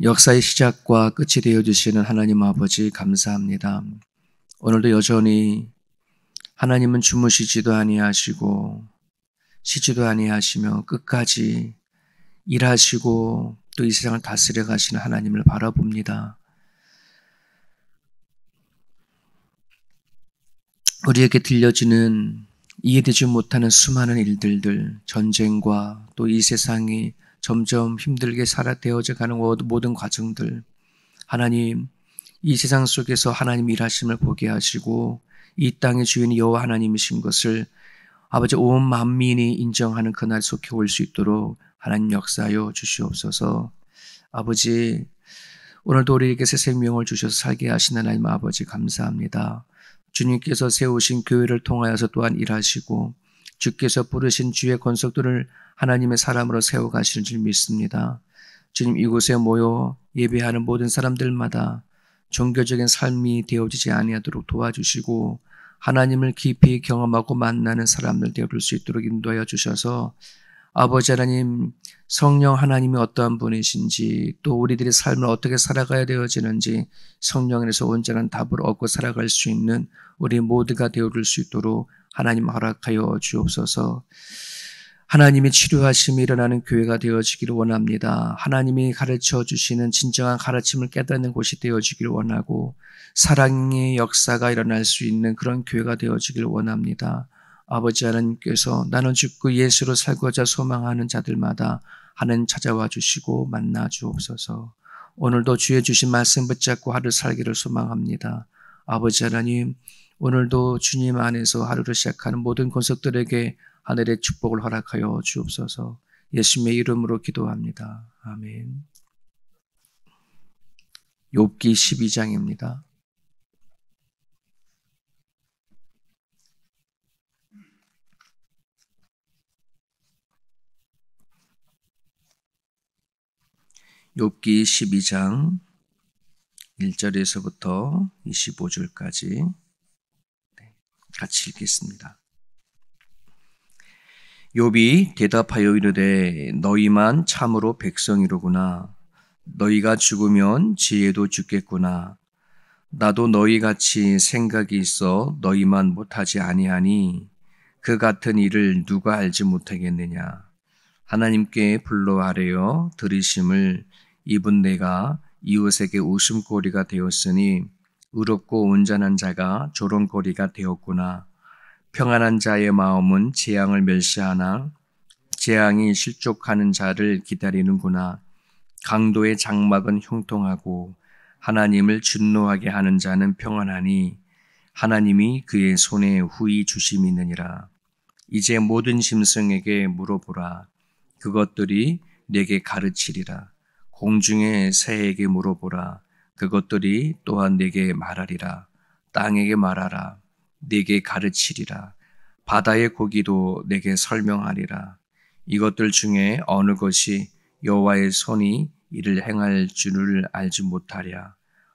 역사의 시작과 끝이 되어주시는 하나님 아버지 감사합니다. 오늘도 여전히 하나님은 주무시지도 아니하시고 쉬지도 아니하시며 끝까지 일하시고 또 이 세상을 다스려 가시는 하나님을 바라봅니다. 우리에게 들려지는 이해되지 못하는 수많은 일들들, 전쟁과 또 이 세상이 점점 힘들게 살아 되어져 가는 모든 과정들 하나님 이 세상 속에서 하나님 일하심을 보게 하시고 이 땅의 주인이 여호와 하나님이신 것을 아버지 온 만민이 인정하는 그 날 속해올 수 있도록 하나님 역사하여 주시옵소서. 아버지 오늘도 우리에게 새 생명을 주셔서 살게 하시는 하나님 아버지 감사합니다. 주님께서 세우신 교회를 통하여서 또한 일하시고 주께서 부르신 주의 권속들을 하나님의 사람으로 세워가시는 줄 믿습니다. 주님 이곳에 모여 예배하는 모든 사람들마다 종교적인 삶이 되어지지 아니하도록 도와주시고 하나님을 깊이 경험하고 만나는 사람들 되어줄 수 있도록 인도하여 주셔서 아버지 하나님 성령 하나님이 어떠한 분이신지 또 우리들의 삶을 어떻게 살아가야 되어지는지 성령에서 온전한 답을 얻고 살아갈 수 있는 우리 모두가 되어줄 수 있도록 하나님 허락하여 주옵소서. 하나님의 치료하심이 일어나는 교회가 되어지기를 원합니다. 하나님이 가르쳐 주시는 진정한 가르침을 깨닫는 곳이 되어지기를 원하고 사랑의 역사가 일어날 수 있는 그런 교회가 되어지기를 원합니다. 아버지 하나님께서 나는 죽고 예수로 살고자 소망하는 자들마다 하는 찾아와 주시고 만나 주옵소서. 오늘도 주의 주신 말씀 붙잡고 하루 살기를 소망합니다. 아버지 하나님, 오늘도 주님 안에서 하루를 시작하는 모든 권속들에게 하늘의 축복을 허락하여 주옵소서. 예수님의 이름으로 기도합니다. 아멘. 욥기 12장입니다. 욥기 12장 1절에서부터 25절까지 같이 읽겠습니다. 욥이 대답하여 이르되 너희만 참으로 백성이로구나 너희가 죽으면 지혜도 죽겠구나 나도 너희 같이 생각이 있어 너희만 못하지 아니하니 그 같은 일을 누가 알지 못하겠느냐 하나님께 불러 아래어 들으심을 입은 내가 이웃에게 웃음거리가 되었으니 의롭고 온전한 자가 조롱거리가 되었구나 평안한 자의 마음은 재앙을 멸시하나 재앙이 실족하는 자를 기다리는구나. 강도의 장막은 형통하고 하나님을 진노하게 하는 자는 평안하니 하나님이 그의 손에 후이 주심이 느니라 이제 모든 심성에게 물어보라. 그것들이 내게 가르치리라. 공중의 새에게 물어보라. 그것들이 또한 내게 말하리라. 땅에게 말하라. 네게 가르치리라. 바다의 고기도 내게 설명하리라. 이것들 중에 어느 것이 여호와의 손이 이를 행할 줄을 알지 못하랴.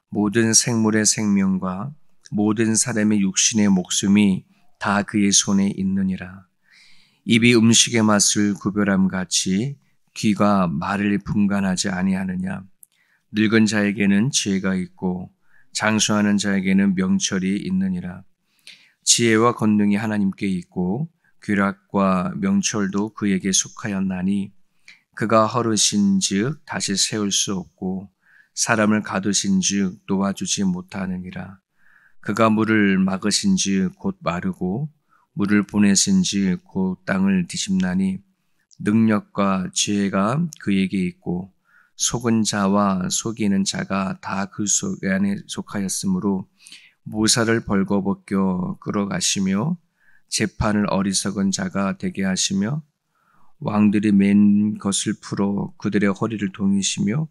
모든 생물의 생명과 모든 사람의 육신의 목숨이 다 그의 손에 있느니라. 입이 음식의 맛을 구별함 같이 귀가 말을 분간하지 아니하느냐. 늙은 자에게는 지혜가 있고 장수하는 자에게는 명철이 있느니라. 지혜와 권능이 하나님께 있고 귀락과 명철도 그에게 속하였나니 그가 허르신즉 다시 세울 수 없고 사람을 가두신즉 놓아주지 못하느니라 그가 물을 막으신즉 곧 마르고 물을 보내신즉 곧 땅을 뒤집나니 능력과 지혜가 그에게 있고 속은 자와 속이는 자가 다 그속 안에 속하였으므로 모사를 벌거벗겨 끌어가시며 재판을 어리석은 자가 되게 하시며 왕들이 맨 것을 풀어 그들의 허리를 동이시며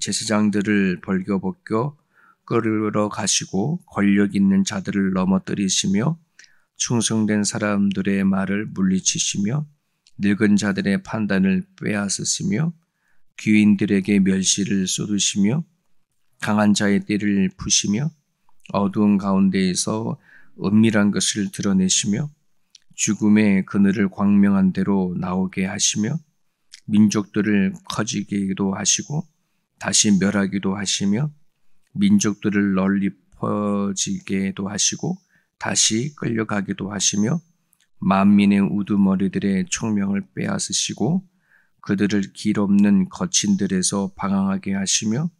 제사장들을 벌거벗겨 끌어 가시고 권력 있는 자들을 넘어뜨리시며 충성된 사람들의 말을 물리치시며 늙은 자들의 판단을 빼앗으시며 귀인들에게 멸시를 쏟으시며 강한 자의 띠를 푸시며 어두운 가운데에서 은밀한 것을 드러내시며 죽음의 그늘을 광명한 대로 나오게 하시며 민족들을 커지기도 하시고 다시 멸하기도 하시며 민족들을 널리 퍼지게도 하시고 다시 끌려가기도 하시며 만민의 우두머리들의 총명을 빼앗으시고 그들을 길 없는 거친들에서 방황하게 하시며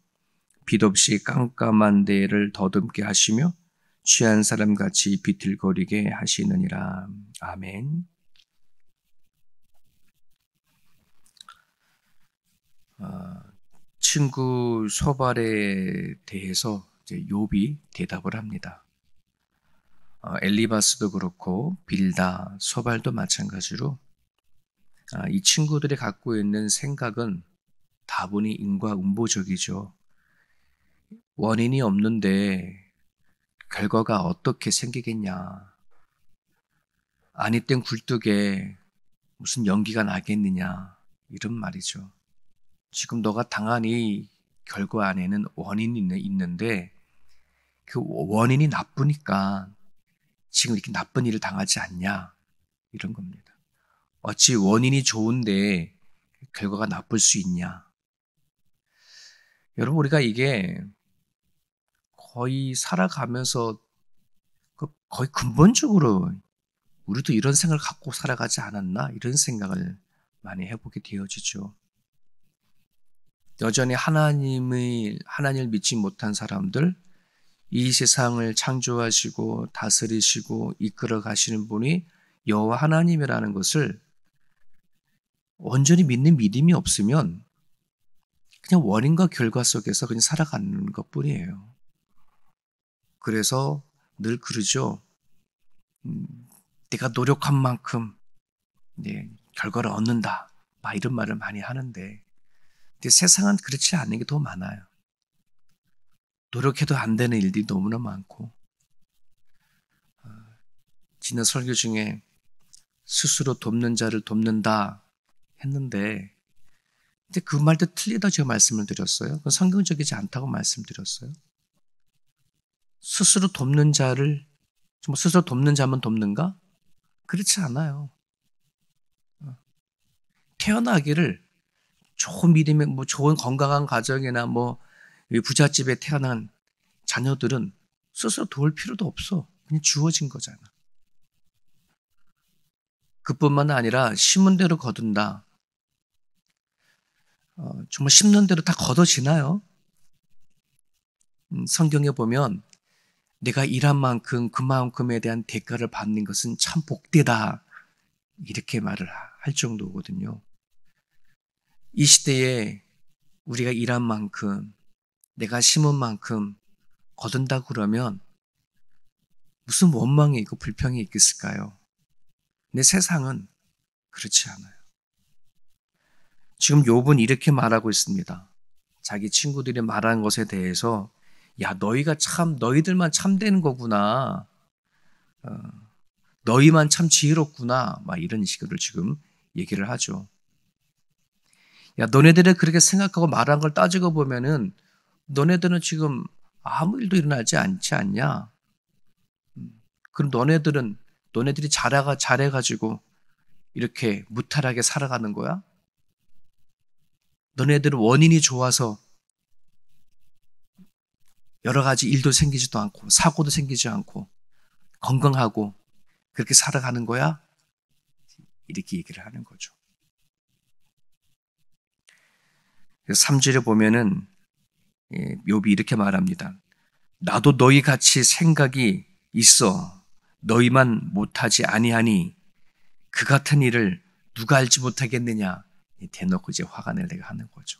빛없이 깜깜한 데를 더듬게 하시며 취한 사람 같이 비틀거리게 하시느니라. 아멘. 아, 친구 소발에 대해서 욥이 대답을 합니다. 아, 엘리바스도 그렇고 빌다, 소발도 마찬가지로 아, 이 친구들이 갖고 있는 생각은 다분히 인과응보적이죠. 원인이 없는데 결과가 어떻게 생기겠냐. 아니 땐 굴뚝에 무슨 연기가 나겠느냐. 이런 말이죠. 지금 너가 당한 이 결과 안에는 원인이 있는데 그 원인이 나쁘니까 지금 이렇게 나쁜 일을 당하지 않냐. 이런 겁니다. 어찌 원인이 좋은데 결과가 나쁠 수 있냐. 여러분 우리가 이게 거의 살아가면서 그 거의 근본적으로 우리도 이런 생각을 갖고 살아가지 않았나 이런 생각을 많이 해보게 되어지죠. 여전히 하나님의 하나님을 믿지 못한 사람들 이 세상을 창조하시고 다스리시고 이끌어 가시는 분이 여호와 하나님이라는 것을 온전히 믿는 믿음이 없으면 그냥 원인과 결과 속에서 그냥 살아가는 것 뿐이에요. 그래서 늘 그러죠. 음, 내가 노력한 만큼 예, 결과를 얻는다. 막 이런 말을 많이 하는데, 근데 세상은 그렇지 않은 게 더 많아요. 노력해도 안 되는 일들이 너무나 많고, 어, 지난 설교 중에 스스로 돕는 자를 돕는다 했는데, 근데 그 말도 틀리다 제가 말씀을 드렸어요. 그건 성경적이지 않다고 말씀드렸어요. 스스로 돕는 자를 뭐 스스로 돕는 자만 돕는가? 그렇지 않아요. 어. 태어나기를 좋은 믿음의 뭐 좋은 건강한 가정이나 뭐 부잣집에 태어난 자녀들은 스스로 도울 필요도 없어. 그냥 주어진 거잖아. 그뿐만 아니라 심은 대로 거둔다. 어, 정말 심는 대로 다 걷어지나요? 음, 성경에 보면 내가 일한 만큼 그만큼에 대한 대가를 받는 것은 참 복되다 이렇게 말을 할 정도거든요. 이 시대에 우리가 일한 만큼 내가 심은 만큼 거둔다 그러면 무슨 원망이 있고 불평이 있겠을까요? 근 세상은 그렇지 않아요. 지금 욥은 이렇게 말하고 있습니다. 자기 친구들이 말한 것에 대해서 야 너희가 참 너희들만 참되는 거구나. 어, 너희만 참 지혜롭구나. 막 이런 식으로 지금 얘기를 하죠. 야 너네들이 그렇게 생각하고 말한 걸 따지고 보면은 너네들은 지금 아무 일도 일어나지 않지 않냐? 음, 그럼 너네들은 너네들이 잘해가 잘해가지고 이렇게 무탈하게 살아가는 거야? 너네들은 원인이 좋아서 여러 가지 일도 생기지도 않고 사고도 생기지 않고 건강하고 그렇게 살아가는 거야? 이렇게 얘기를 하는 거죠. 3절에 보면은 예, 욥비 이렇게 말합니다. 나도 너희 같이 생각이 있어 너희만 못하지 아니하니 그 같은 일을 누가 알지 못하겠느냐 대놓고 이제 화가 내려고 하는 거죠.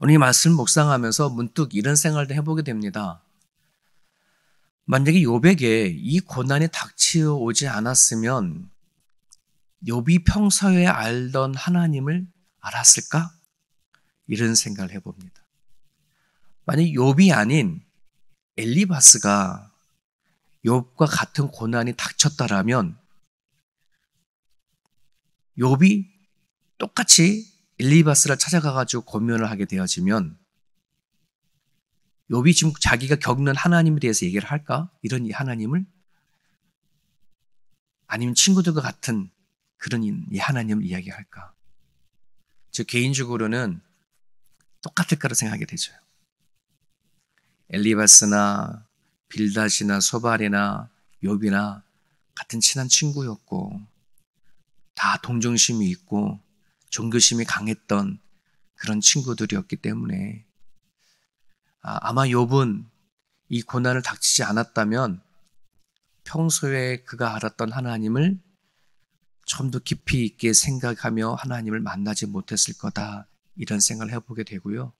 오늘 이 말씀 묵상하면서 문득 이런 생각도 해보게 됩니다. 만약에 욥에이 고난이 닥치오지 않았으면 욥이 평소에 알던 하나님을 알았을까? 이런 생각을 해봅니다. 만약 욥이 아닌 엘리바스가 욥과 같은 고난이 닥쳤다라면 욥이 똑같이 엘리바스를 찾아가 가지고 권면을 하게 되어지면 욥이 지금 자기가 겪는 하나님에 대해서 얘기를 할까? 이런 이 하나님을 아니면 친구들과 같은 그런 이 하나님을 이야기할까? 저 개인적으로는 똑같을까로 생각하게 되죠. 엘리바스나 빌다시나 소발이나 욥이나 같은 친한 친구였고 다 동정심이 있고 종교심이 강했던 그런 친구들이었기 때문에 아, 아마 욥은 이 고난을 닥치지 않았다면 평소에 그가 알았던 하나님을 좀 더 깊이 있게 생각하며 하나님을 만나지 못했을 거다 이런 생각을 해보게 되고요.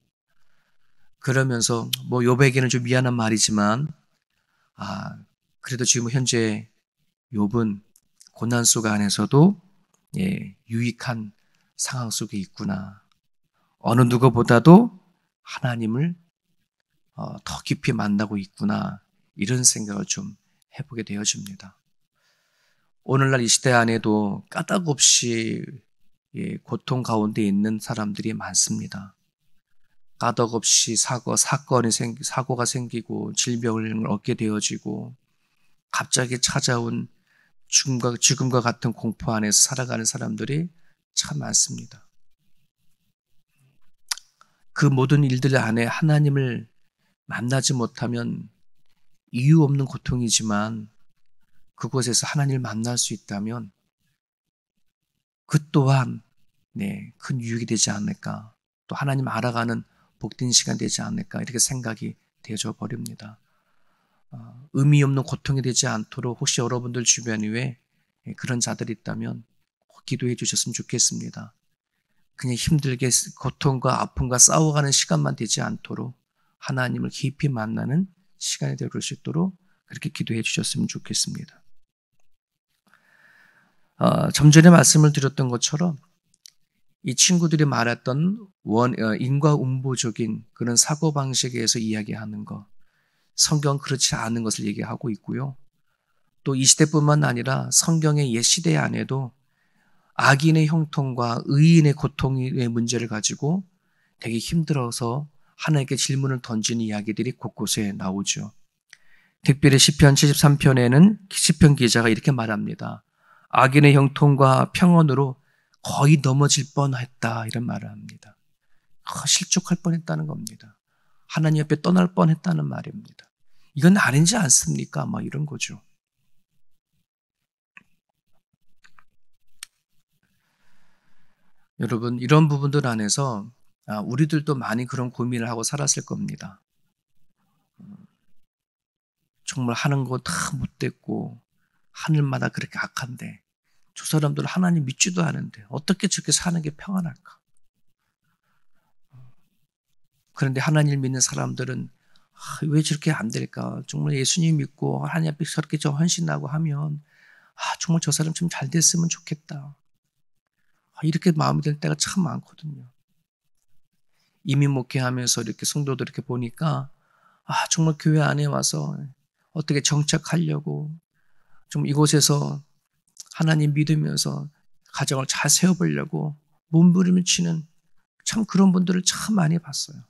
그러면서 뭐 요백에는 좀 미안한 말이지만 아, 그래도 지금 현재 욥은 고난 속 안에서도 예, 유익한 상황 속에 있구나. 어느 누구보다도 하나님을 어, 더 깊이 만나고 있구나. 이런 생각을 좀 해보게 되어집니다. 오늘날 이 시대 안에도 까닭 없이 예, 고통 가운데 있는 사람들이 많습니다. 까덕없이 사고 사건이 생기 사고가 생기고 질병을 얻게 되어지고 갑자기 찾아온 죽음과, 지금과 같은 공포 안에서 살아가는 사람들이 참 많습니다. 그 모든 일들 안에 하나님을 만나지 못하면 이유 없는 고통이지만 그곳에서 하나님을 만날 수 있다면 그 또한 네, 큰 유익이 되지 않을까. 또 하나님 알아가는 복된 시간 되지 않을까 이렇게 생각이 되어져 버립니다. 어, 의미 없는 고통이 되지 않도록 혹시 여러분들 주변 에 그런 자들이 있다면 기도해 주셨으면 좋겠습니다. 그냥 힘들게 고통과 아픔과 싸워가는 시간만 되지 않도록 하나님을 깊이 만나는 시간이 될수 있도록 그렇게 기도해 주셨으면 좋겠습니다. 어, 점 전에 말씀을 드렸던 것처럼 이 친구들이 말했던 원, 어, 인과운보적인 그런 사고방식에 서 이야기하는 것. 성경 그렇지 않은 것을 얘기하고 있고요. 또 이 시대뿐만 아니라 성경의 옛 시대 안에도 악인의 형통과 의인의 고통의 문제를 가지고 되게 힘들어서 하나님께 질문을 던진 이야기들이 곳곳에 나오죠. 특별히 시편 73편에는 시편 기자가 이렇게 말합니다. 악인의 형통과 평온으로 거의 넘어질 뻔했다 이런 말을 합니다. 아, 실족할 뻔했다는 겁니다. 하나님 옆에 떠날 뻔했다는 말입니다. 이건 아닌지 않습니까? 막 뭐 이런 거죠. 여러분 이런 부분들 안에서 아, 우리들도 많이 그런 고민을 하고 살았을 겁니다. 정말 하는 거 다 못됐고 하늘마다 그렇게 악한데 저 사람들 하나님 믿지도 않은데 어떻게 저렇게 사는 게 평안할까? 그런데 하나님 믿는 사람들은 아, 왜 저렇게 안 될까? 정말 예수님 믿고 하나님 앞에 저렇게 저 헌신하고 하면 아, 정말 저 사람 좀 잘 됐으면 좋겠다. 아, 이렇게 마음이 들 때가 참 많거든요. 이민 목회하면서 이렇게 성도들 이렇게 보니까 아, 정말 교회 안에 와서 어떻게 정착하려고 좀 이곳에서 하나님 믿으면서 가정을 잘 세워보려고 몸부림치는 을참 그런 분들을 참 많이 봤어요.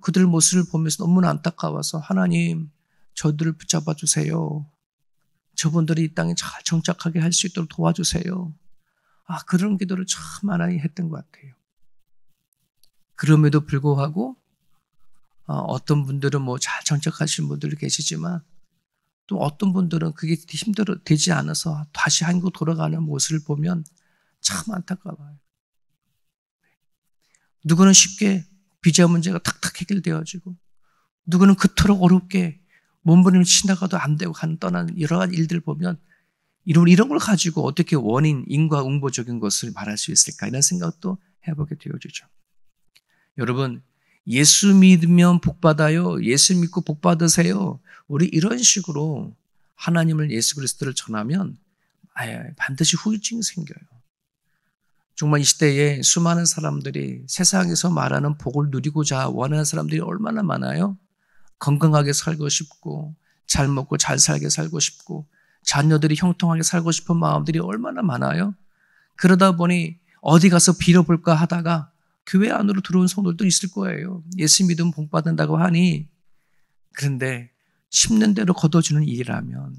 그들 모습을 보면서 너무나 안타까워서 하나님 저들을 붙잡아 주세요. 저분들이 이 땅에 잘 정착하게 할 수 있도록 도와주세요. 아 그런 기도를 참 많이 했던 것 같아요. 그럼에도 불구하고 어, 어떤 분들은 뭐 잘 정착하신 분들 계시지만 또 어떤 분들은 그게 힘들어 되지 않아서 다시 한국 돌아가는 모습을 보면 참 안타까워요. 네. 누구는 쉽게 비자 문제가 탁탁 해결되어지고 누구는 그토록 어렵게 몸부림을 치다가도 안 되고 간 떠난 여러 가지 일들 보면 이런 이런 걸 가지고 어떻게 원인 인과응보적인 것을 말할 수 있을까 이런 생각도 해보게 되어지죠. 여러분 예수 믿으면 복받아요. 예수 믿고 복받으세요. 우리 이런 식으로 하나님을 예수 그리스도를 전하면 반드시 후유증이 생겨요. 정말 이 시대에 수많은 사람들이 세상에서 말하는 복을 누리고자 원하는 사람들이 얼마나 많아요? 건강하게 살고 싶고, 잘 먹고 잘 살게 살고 싶고, 자녀들이 형통하게 살고 싶은 마음들이 얼마나 많아요? 그러다 보니 어디 가서 빌어볼까 하다가 교회 안으로 들어온 성도들도 있을 거예요. 예수 믿음 복 받는다고 하니 그런데 심는 대로 거둬주는 일이라면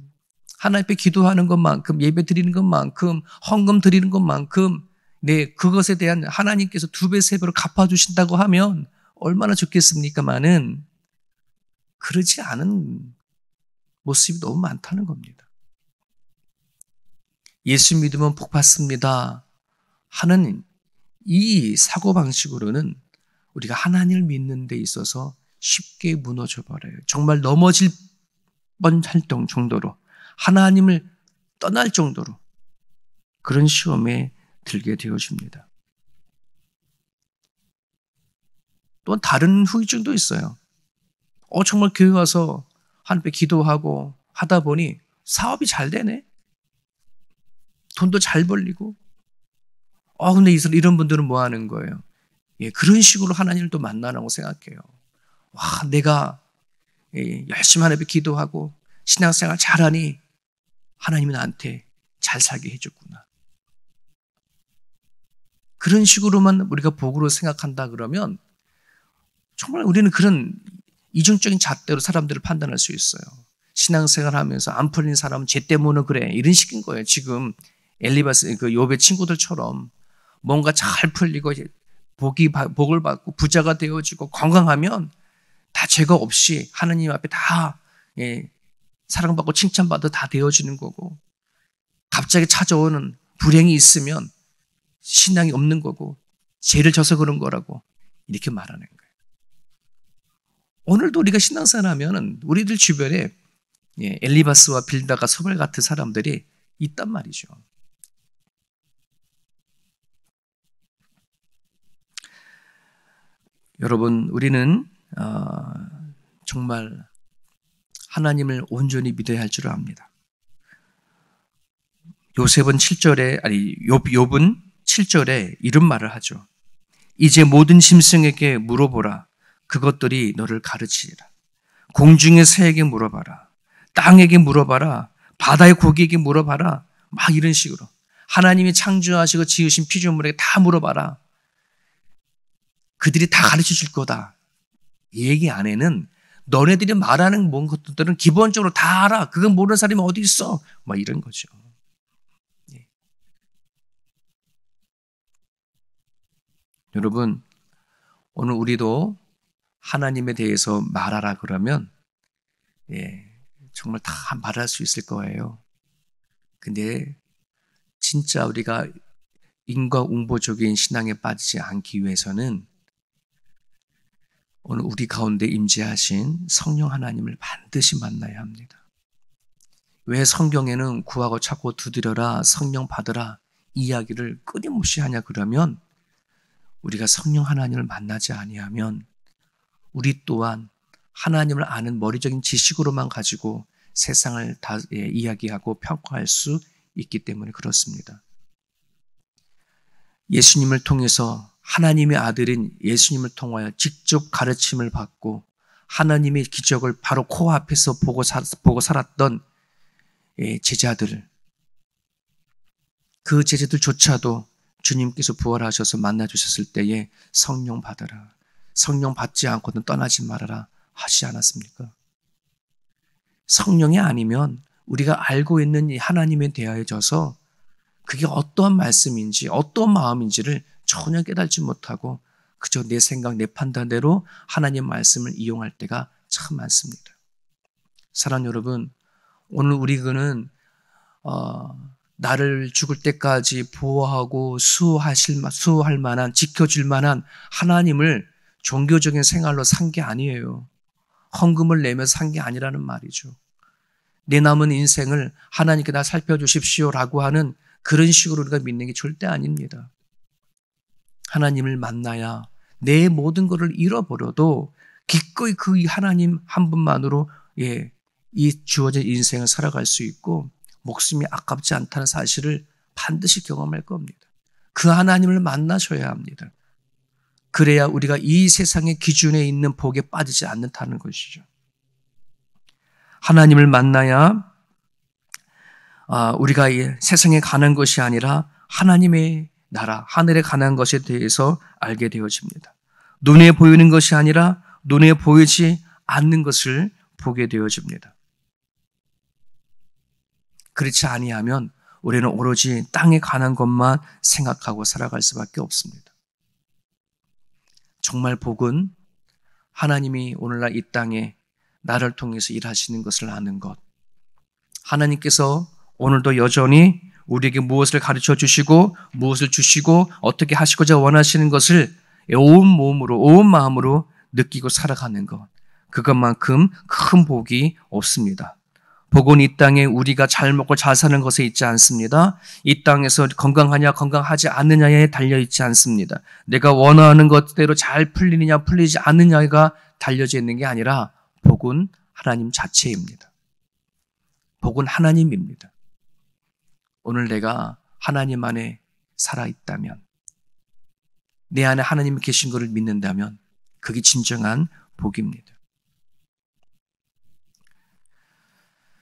하나님 앞에 기도하는 것만큼 예배 드리는 것만큼 헌금 드리는 것만큼 네 그것에 대한 하나님께서 두 배 세 배로 갚아 주신다고 하면 얼마나 좋겠습니까만은 그러지 않은 모습이 너무 많다는 겁니다. 예수 믿으면 복 받습니다. 하는 이 사고방식으로는 우리가 하나님을 믿는 데 있어서 쉽게 무너져 버려요. 정말 넘어질 뻔할 정도로 하나님을 떠날 정도로 그런 시험에 들게 되어집니다. 또 다른 후유증도 있어요. 어 정말 교회 와서 한배 기도하고 하다 보니 사업이 잘 되네. 돈도 잘 벌리고 아, 근데 이런 분들은 뭐 하는 거예요? 예, 그런 식으로 하나님을 또 만나라고 생각해요. 와, 내가 예, 열심히 하나님 기도하고 신앙생활 잘하니 하나님이 나한테 잘 살게 해줬구나. 그런 식으로만 우리가 복으로 생각한다 그러면 정말 우리는 그런 이중적인 잣대로 사람들을 판단할 수 있어요. 신앙생활 하면서 안 풀린 사람은 죄 때문에 그래. 이런 식인 거예요. 지금 엘리바스, 그 요배 친구들처럼 뭔가 잘 풀리고 복이 복을 받고 부자가 되어지고 건강하면 다 죄가 없이 하느님 앞에 다 예, 사랑받고 칭찬받아 다 되어지는 거고 갑자기 찾아오는 불행이 있으면 신앙이 없는 거고 죄를 져서 그런 거라고 이렇게 말하는 거예요. 오늘도 우리가 신앙생활 하면은 우리들 주변에 예, 엘리바스와 빌다가 소벌 같은 사람들이 있단 말이죠. 여러분, 우리는 어, 정말 하나님을 온전히 믿어야 할 줄 압니다. 요셉은 7절에 아니 욥은 7절에 이런 말을 하죠. 이제 모든 심승에게 물어보라. 그것들이 너를 가르치리라. 공중의 새에게 물어봐라. 땅에게 물어봐라. 바다의 고기에게 물어봐라. 막 이런 식으로 하나님이 창조하시고 지으신 피조물에게 다 물어봐라. 그들이 다 가르쳐 줄 거다. 얘기 안에는 너네들이 말하는 뭔 것들은 기본적으로 다 알아. 그건 모르는 사람이 어디 있어. 막 이런 거죠. 예. 여러분, 오늘 우리도 하나님에 대해서 말하라 그러면, 예, 정말 다 말할 수 있을 거예요. 근데 진짜 우리가 인과응보적인 신앙에 빠지지 않기 위해서는 오늘 우리 가운데 임재하신 성령 하나님을 반드시 만나야 합니다. 왜 성경에는 구하고 찾고 두드려라 성령 받으라 이야기를 끊임없이 하냐 그러면 우리가 성령 하나님을 만나지 아니하면 우리 또한 하나님을 아는 머리적인 지식으로만 가지고 세상을 다 예, 이야기하고 평가할 수 있기 때문에 그렇습니다. 예수님을 통해서 하나님의 아들인 예수님을 통하여 직접 가르침을 받고 하나님의 기적을 바로 코앞에서 보고, 살, 보고 살았던 예, 제자들, 그 제자들조차도 주님께서 부활하셔서 만나주셨을 때에 성령 받아라. 성령 받지 않고는 떠나지 말아라. 하지 않았습니까? 성령이 아니면 우리가 알고 있는 이 하나님에 대하여져서 그게 어떠한 말씀인지, 어떠한 마음인지를 전혀 깨달지 못하고 그저 내 생각, 내 판단대로 하나님 말씀을 이용할 때가 참 많습니다. 사랑 여러분, 오늘 우리 그는 어, 나를 죽을 때까지 보호하고 수호하실 수호할 만한 지켜줄 만한 하나님을 종교적인 생활로 산 게 아니에요. 헌금을 내며 산 게 아니라는 말이죠. 내 남은 인생을 하나님께 다 살펴주십시오라고 하는 그런 식으로 우리가 믿는 게 절대 아닙니다. 하나님을 만나야 내 모든 것을 잃어버려도 기꺼이 그 하나님 한 분만으로 예, 이 주어진 인생을 살아갈 수 있고 목숨이 아깝지 않다는 사실을 반드시 경험할 겁니다. 그 하나님을 만나셔야 합니다. 그래야 우리가 이 세상의 기준에 있는 복에 빠지지 않는다는 것이죠. 하나님을 만나야 아, 우리가 세상에 가는 것이 아니라 하나님의 나라, 하늘에 관한 것에 대해서 알게 되어집니다. 눈에 보이는 것이 아니라 눈에 보이지 않는 것을 보게 되어집니다. 그렇지 아니하면 우리는 오로지 땅에 관한 것만 생각하고 살아갈 수밖에 없습니다. 정말 복은 하나님이 오늘날 이 땅에 나를 통해서 일하시는 것을 아는 것. 하나님께서 오늘도 여전히 우리에게 무엇을 가르쳐 주시고 무엇을 주시고 어떻게 하시고자 원하시는 것을 온 몸으로 온 마음으로 느끼고 살아가는 것 그것만큼 큰 복이 없습니다. 복은 이 땅에 우리가 잘 먹고 잘 사는 것에 있지 않습니다. 이 땅에서 건강하냐 건강하지 않느냐에 달려 있지 않습니다. 내가 원하는 것대로 잘 풀리느냐 풀리지 않느냐가 달려져 있는 게 아니라 복은 하나님 자체입니다. 복은 하나님입니다. 오늘 내가 하나님 안에 살아있다면, 내 안에 하나님이 계신 것을 믿는다면, 그게 진정한 복입니다.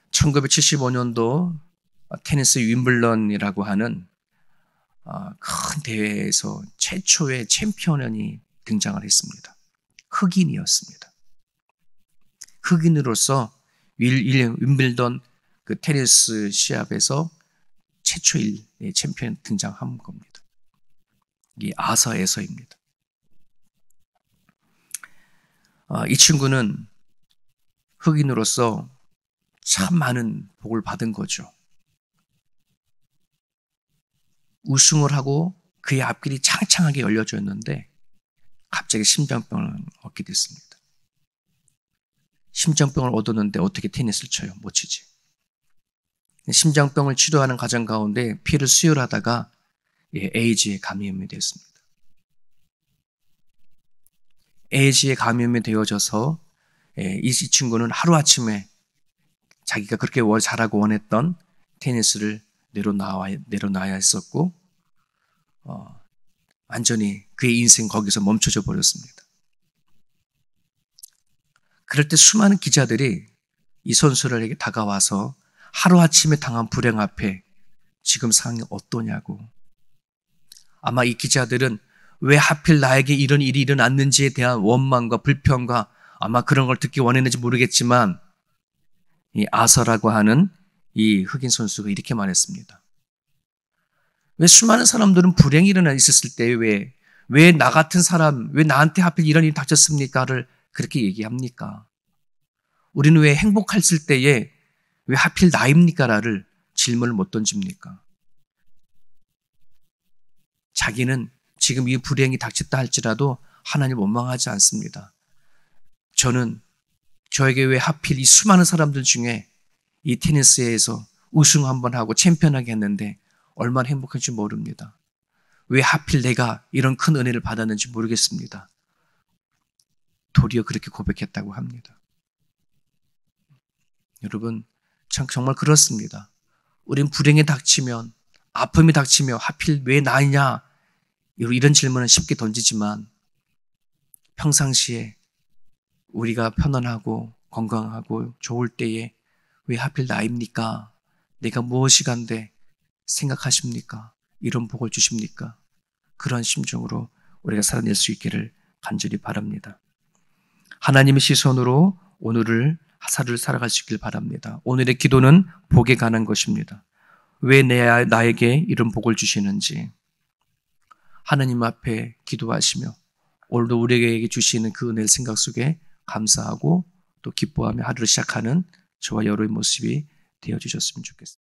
1975년도 테니스 윈블런이라고 하는 아, 큰 대회에서 최초의 챔피언이 등장을 했습니다. 흑인이었습니다. 흑인으로서 윈블던 그 테니스 시합에서 최초의 예, 챔피언 등장한 겁니다. 이 아서에서입니다. 아, 이 친구는 흑인으로서 참 많은 복을 받은 거죠. 우승을 하고 그의 앞길이 창창하게 열려졌는데 갑자기 심장병을 얻게 됐습니다. 심장병을 얻었는데 어떻게 테니스를 쳐요? 못 치지. 심장병을 치료하는 과정 가운데 피를 수혈하다가 예, 에이즈에 감염이 되었습니다. 에이즈에 감염이 되어져서 예, 이 친구는 하루아침에 자기가 그렇게 잘하고 원했던 테니스를 내려놔, 내려놔야 했었고 어, 완전히 그의 인생 거기서 멈춰져 버렸습니다. 그럴 때 수많은 기자들이 이 선수를 다가와서 하루아침에 당한 불행 앞에 지금 상황이 어떠냐고. 아마 이 기자들은 왜 하필 나에게 이런 일이 일어났는지에 대한 원망과 불평과 아마 그런 걸 듣기 원했는지 모르겠지만 이 아서라고 하는 이 흑인 선수가 이렇게 말했습니다. 왜 수많은 사람들은 불행이 일어나 있었을 때 왜, 왜 나 같은 사람, 왜 나한테 하필 이런 일이 닥쳤습니까?를 그렇게 얘기합니까? 우리는 왜 행복했을 때에 왜 하필 나입니까라를 질문을 못 던집니까? 자기는 지금 이 불행이 닥쳤다 할지라도 하나님 원망하지 않습니다. 저는 저에게 왜 하필 이 수많은 사람들 중에 이 테니스에서 우승 한번 하고 챔피언하게 했는데 얼마나 행복한지 모릅니다. 왜 하필 내가 이런 큰 은혜를 받았는지 모르겠습니다. 도리어 그렇게 고백했다고 합니다. 여러분, 참, 정말 그렇습니다. 우린 불행에 닥치면, 아픔이 닥치며 하필 왜 나이냐? 이런 질문은 쉽게 던지지만 평상시에 우리가 편안하고 건강하고 좋을 때에 왜 하필 나입니까? 내가 무엇이 간데 생각하십니까? 이런 복을 주십니까? 그런 심정으로 우리가 살아낼 수 있기를 간절히 바랍니다. 하나님의 시선으로 오늘을 하사를 살아가시길 바랍니다. 오늘의 기도는 복에 관한 것입니다. 왜 내, 나에게 이런 복을 주시는지 하나님 앞에 기도하시며 오늘도 우리에게 주시는 그 은혜를 생각 속에 감사하고 또 기뻐하며 하루를 시작하는 저와 여러의 모습이 되어 주셨으면 좋겠습니다.